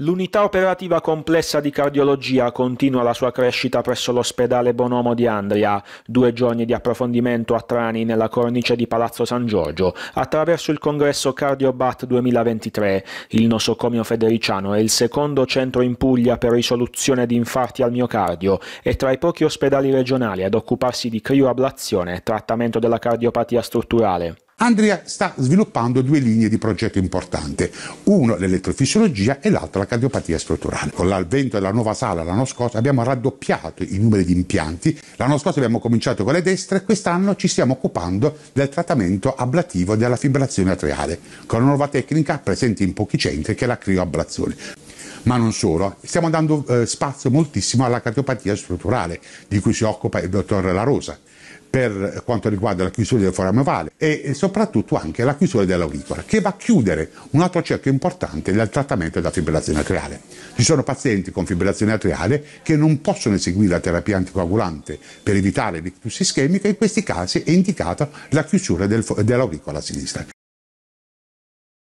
L'unità operativa complessa di cardiologia continua la sua crescita presso l'ospedale Bonomo di Andria, due giorni di approfondimento a Trani nella cornice di Palazzo San Giorgio, attraverso il congresso CardioBat 2023. Il nosocomio federiciano è il secondo centro in Puglia per risoluzione di infarti al miocardio e tra i pochi ospedali regionali ad occuparsi di crioablazione e trattamento della cardiopatia strutturale. Andrea sta sviluppando due linee di progetto importanti, uno l'elettrofisiologia e l'altro la cardiopatia strutturale. Con l'avvento della nuova sala l'anno scorso abbiamo raddoppiato i numeri di impianti, l'anno scorso abbiamo cominciato con le destre e quest'anno ci stiamo occupando del trattamento ablativo della fibrillazione atriale, con una nuova tecnica presente in pochi centri che è la crioablazione ma non solo. Stiamo dando eh, spazio moltissimo alla cardiopatia strutturale, di cui si occupa il dottor La Rosa per quanto riguarda la chiusura del forame ovale e soprattutto anche la chiusura dell'auricola che va a chiudere un altro cerchio importante del trattamento della fibrillazione atriale. Ci sono pazienti con fibrillazione atriale che non possono eseguire la terapia anticoagulante per evitare l'ictus ischemica e in questi casi è indicata la chiusura del, dell'auricola sinistra.